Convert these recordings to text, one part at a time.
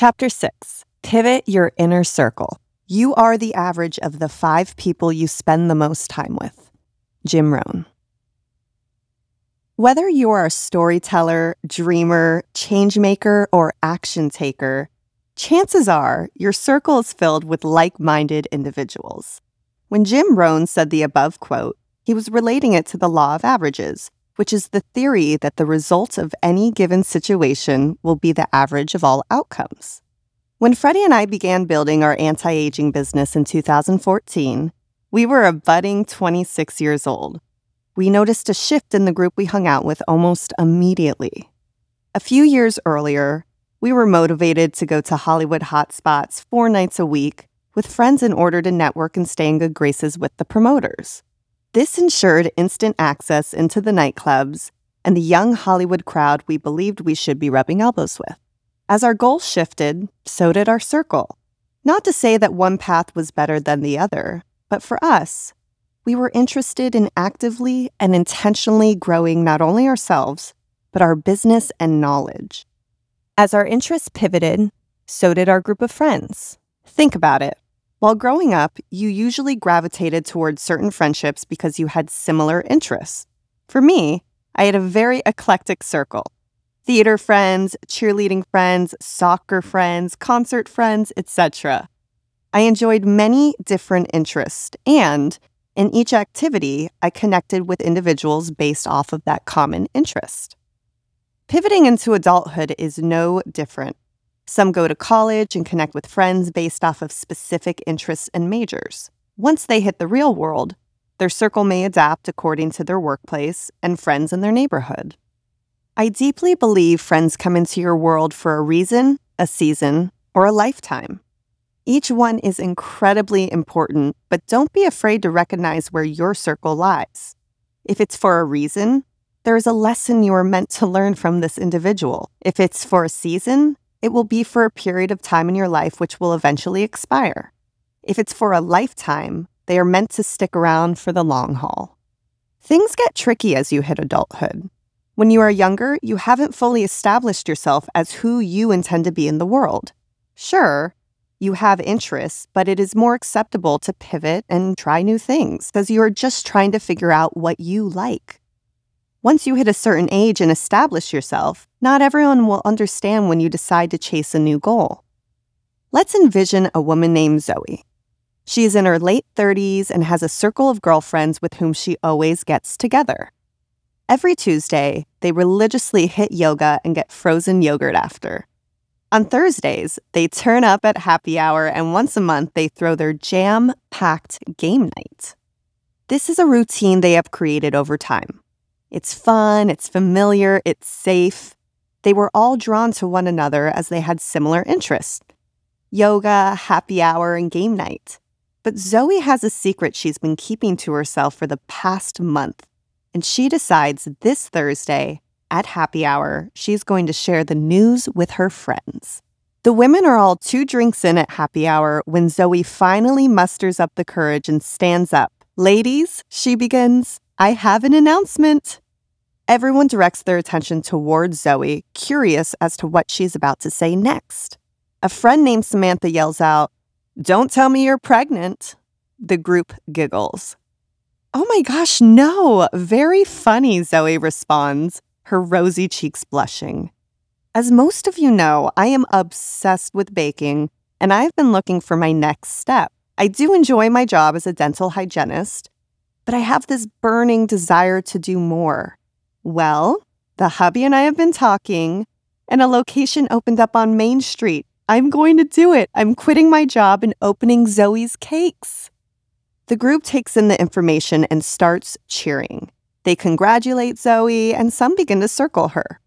Chapter 6 Pivot Your Inner Circle. You are the average of the five people you spend the most time with. Jim Rohn. Whether you are a storyteller, dreamer, changemaker, or action taker, chances are your circle is filled with like minded individuals. When Jim Rohn said the above quote, he was relating it to the law of averages, which is the theory that the results of any given situation will be the average of all outcomes. When Freddie and I began building our anti aging business in 2014, we were a budding 26 years old. We noticed a shift in the group we hung out with almost immediately. A few years earlier, we were motivated to go to Hollywood hotspots four nights a week with friends in order to network and stay in good graces with the promoters. This ensured instant access into the nightclubs and the young Hollywood crowd we believed we should be rubbing elbows with. As our goals shifted, so did our circle. Not to say that one path was better than the other, but for us, we were interested in actively and intentionally growing not only ourselves, but our business and knowledge. As our interests pivoted, so did our group of friends. Think about it. While growing up, you usually gravitated towards certain friendships because you had similar interests. For me, I had a very eclectic circle theater friends, cheerleading friends, soccer friends, concert friends, etc. I enjoyed many different interests, and in each activity, I connected with individuals based off of that common interest. Pivoting into adulthood is no different. Some go to college and connect with friends based off of specific interests and majors. Once they hit the real world, their circle may adapt according to their workplace and friends in their neighborhood. I deeply believe friends come into your world for a reason, a season, or a lifetime. Each one is incredibly important, but don't be afraid to recognize where your circle lies. If it's for a reason, there is a lesson you are meant to learn from this individual. If it's for a season, it will be for a period of time in your life which will eventually expire. If it's for a lifetime, they are meant to stick around for the long haul. Things get tricky as you hit adulthood. When you are younger, you haven't fully established yourself as who you intend to be in the world. Sure, you have interests, but it is more acceptable to pivot and try new things because you are just trying to figure out what you like. Once you hit a certain age and establish yourself, not everyone will understand when you decide to chase a new goal. Let's envision a woman named Zoe. She is in her late 30s and has a circle of girlfriends with whom she always gets together. Every Tuesday, they religiously hit yoga and get frozen yogurt after. On Thursdays, they turn up at happy hour and once a month they throw their jam packed game night. This is a routine they have created over time. It's fun, it's familiar, it's safe. They were all drawn to one another as they had similar interests yoga, happy hour, and game night. But Zoe has a secret she's been keeping to herself for the past month, and she decides this Thursday at happy hour, she's going to share the news with her friends. The women are all two drinks in at happy hour when Zoe finally musters up the courage and stands up. Ladies, she begins, I have an announcement. Everyone directs their attention toward Zoe, curious as to what she's about to say next. A friend named Samantha yells out, Don't tell me you're pregnant. The group giggles. Oh my gosh, no. Very funny, Zoe responds, her rosy cheeks blushing. As most of you know, I am obsessed with baking, and I've been looking for my next step. I do enjoy my job as a dental hygienist, but I have this burning desire to do more. Well, the hubby and I have been talking, and a location opened up on Main Street. I'm going to do it. I'm quitting my job and opening Zoe's Cakes. The group takes in the information and starts cheering. They congratulate Zoe, and some begin to circle her.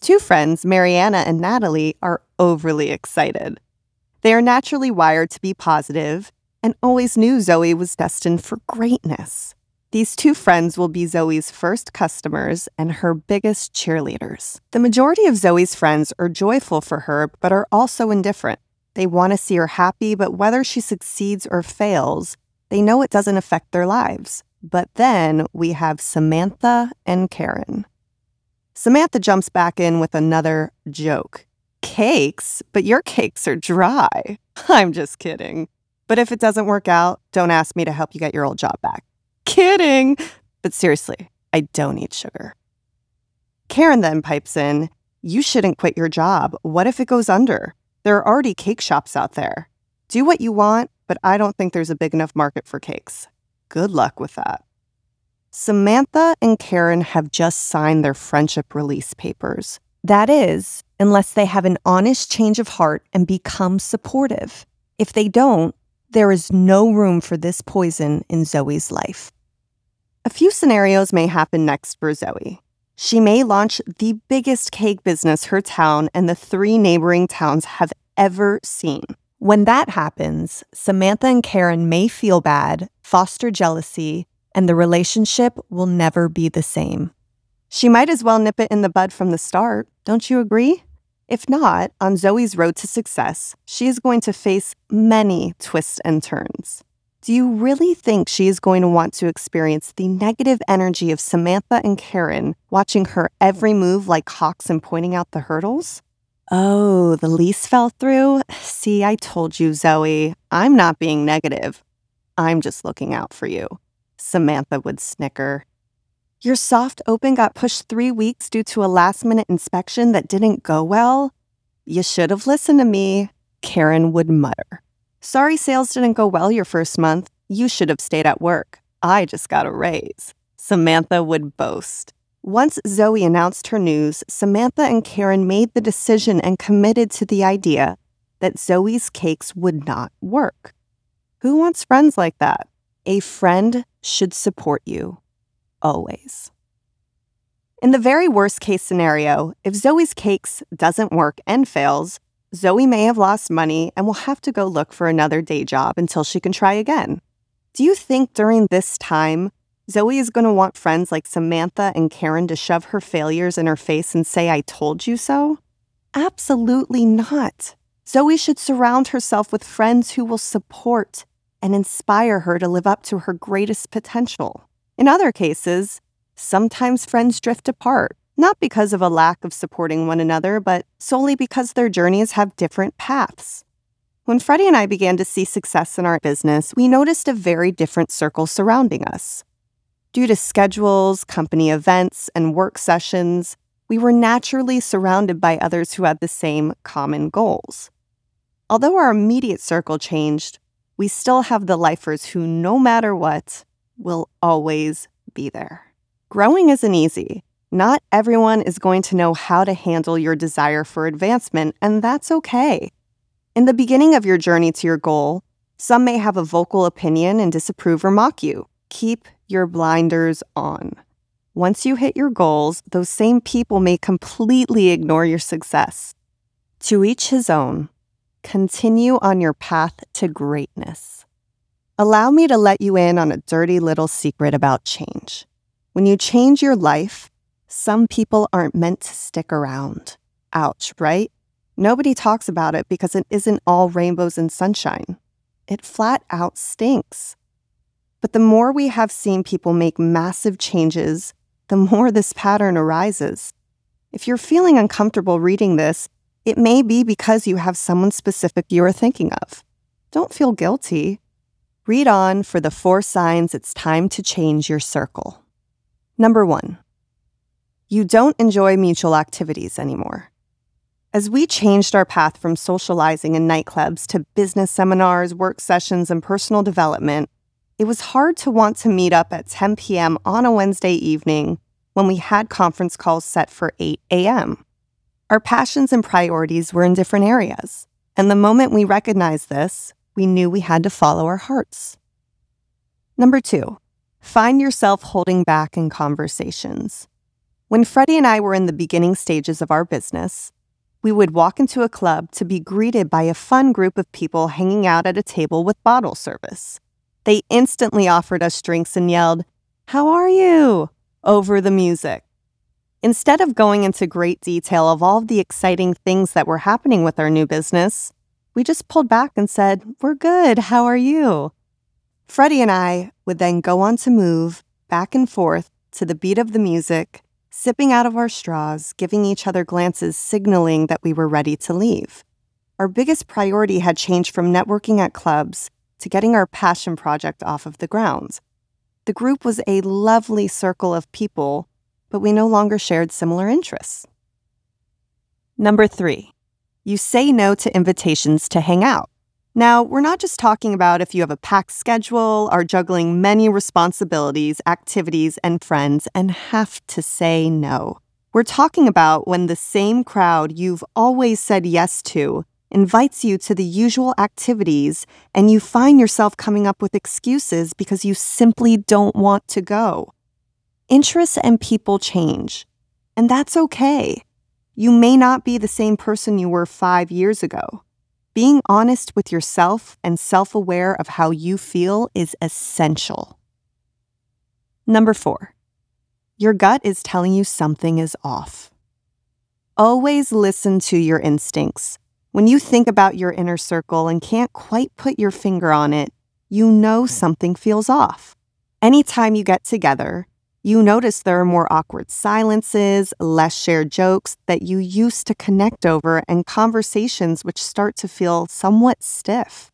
Two friends, Mariana and Natalie, are overly excited. They are naturally wired to be positive and always knew Zoe was destined for greatness. These two friends will be Zoe's first customers and her biggest cheerleaders. The majority of Zoe's friends are joyful for her, but are also indifferent. They want to see her happy, but whether she succeeds or fails, they know it doesn't affect their lives. But then we have Samantha and Karen. Samantha jumps back in with another joke. Cakes? But your cakes are dry. I'm just kidding. But if it doesn't work out, don't ask me to help you get your old job back kidding. But seriously, I don't eat sugar. Karen then pipes in, You shouldn't quit your job. What if it goes under? There are already cake shops out there. Do what you want, but I don't think there's a big enough market for cakes. Good luck with that. Samantha and Karen have just signed their friendship release papers. That is, unless they have an honest change of heart and become supportive. If they don't, there is no room for this poison in Zoe's life. A few scenarios may happen next for Zoe. She may launch the biggest cake business her town and the three neighboring towns have ever seen. When that happens, Samantha and Karen may feel bad, foster jealousy, and the relationship will never be the same. She might as well nip it in the bud from the start, don't you agree? If not, on Zoe's road to success, she is going to face many twists and turns. Do you really think she is going to want to experience the negative energy of Samantha and Karen watching her every move like hawks and pointing out the hurdles? Oh, the lease fell through? See, I told you, Zoe. I'm not being negative. I'm just looking out for you. Samantha would snicker. Your soft open got pushed three weeks due to a last minute inspection that didn't go well? You should have listened to me, Karen would mutter. Sorry sales didn't go well your first month. You should have stayed at work. I just got a raise. Samantha would boast. Once Zoe announced her news, Samantha and Karen made the decision and committed to the idea that Zoe's cakes would not work. Who wants friends like that? A friend should support you always. In the very worst case scenario, if Zoe's cakes doesn't work and fails, Zoe may have lost money and will have to go look for another day job until she can try again. Do you think during this time, Zoe is going to want friends like Samantha and Karen to shove her failures in her face and say, I told you so? Absolutely not. Zoe should surround herself with friends who will support and inspire her to live up to her greatest potential. In other cases, sometimes friends drift apart, not because of a lack of supporting one another, but solely because their journeys have different paths. When Freddie and I began to see success in our business, we noticed a very different circle surrounding us. Due to schedules, company events, and work sessions, we were naturally surrounded by others who had the same common goals. Although our immediate circle changed, we still have the lifers who, no matter what, will always be there. Growing isn't easy, not everyone is going to know how to handle your desire for advancement, and that's okay. In the beginning of your journey to your goal, some may have a vocal opinion and disapprove or mock you. Keep your blinders on. Once you hit your goals, those same people may completely ignore your success. To each his own, continue on your path to greatness. Allow me to let you in on a dirty little secret about change. When you change your life, some people aren't meant to stick around. Ouch, right? Nobody talks about it because it isn't all rainbows and sunshine. It flat out stinks. But the more we have seen people make massive changes, the more this pattern arises. If you're feeling uncomfortable reading this, it may be because you have someone specific you are thinking of. Don't feel guilty. Read on for the four signs it's time to change your circle. Number one, you don't enjoy mutual activities anymore. As we changed our path from socializing in nightclubs to business seminars, work sessions, and personal development, it was hard to want to meet up at 10 p.m. on a Wednesday evening when we had conference calls set for 8 a.m. Our passions and priorities were in different areas, and the moment we recognized this, we knew we had to follow our hearts. Number two, find yourself holding back in conversations. When Freddie and I were in the beginning stages of our business, we would walk into a club to be greeted by a fun group of people hanging out at a table with bottle service. They instantly offered us drinks and yelled, How are you? over the music. Instead of going into great detail of all of the exciting things that were happening with our new business, we just pulled back and said, We're good. How are you? Freddie and I would then go on to move back and forth to the beat of the music sipping out of our straws, giving each other glances signaling that we were ready to leave. Our biggest priority had changed from networking at clubs to getting our passion project off of the ground. The group was a lovely circle of people, but we no longer shared similar interests. Number three, you say no to invitations to hang out. Now, we're not just talking about if you have a packed schedule, are juggling many responsibilities, activities, and friends, and have to say no. We're talking about when the same crowd you've always said yes to invites you to the usual activities, and you find yourself coming up with excuses because you simply don't want to go. Interests and people change, and that's okay. You may not be the same person you were five years ago. Being honest with yourself and self aware of how you feel is essential. Number four, your gut is telling you something is off. Always listen to your instincts. When you think about your inner circle and can't quite put your finger on it, you know something feels off. Anytime you get together, you notice there are more awkward silences, less shared jokes that you used to connect over, and conversations which start to feel somewhat stiff.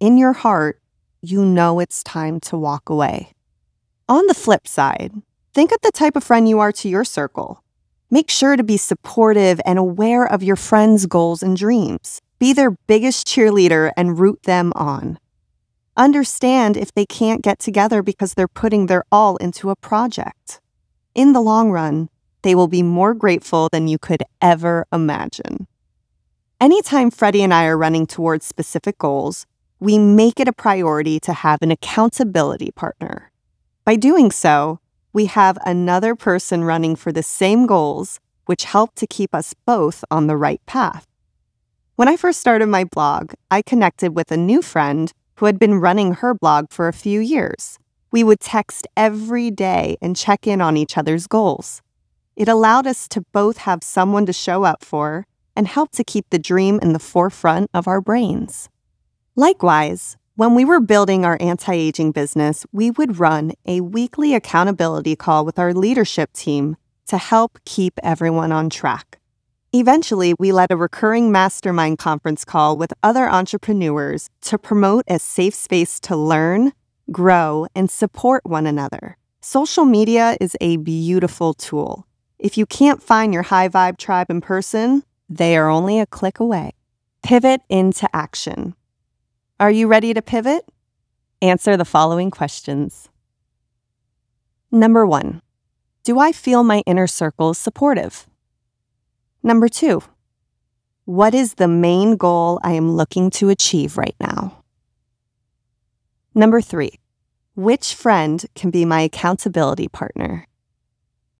In your heart, you know it's time to walk away. On the flip side, think of the type of friend you are to your circle. Make sure to be supportive and aware of your friends' goals and dreams. Be their biggest cheerleader and root them on understand if they can't get together because they're putting their all into a project. In the long run, they will be more grateful than you could ever imagine. Anytime Freddie and I are running towards specific goals, we make it a priority to have an accountability partner. By doing so, we have another person running for the same goals, which help to keep us both on the right path. When I first started my blog, I connected with a new friend who had been running her blog for a few years. We would text every day and check in on each other's goals. It allowed us to both have someone to show up for and help to keep the dream in the forefront of our brains. Likewise, when we were building our anti aging business, we would run a weekly accountability call with our leadership team to help keep everyone on track. Eventually, we led a recurring mastermind conference call with other entrepreneurs to promote a safe space to learn, grow, and support one another. Social media is a beautiful tool. If you can't find your high vibe tribe in person, they are only a click away. Pivot into action. Are you ready to pivot? Answer the following questions. Number one, do I feel my inner circle supportive? Number two, what is the main goal I am looking to achieve right now? Number three, which friend can be my accountability partner?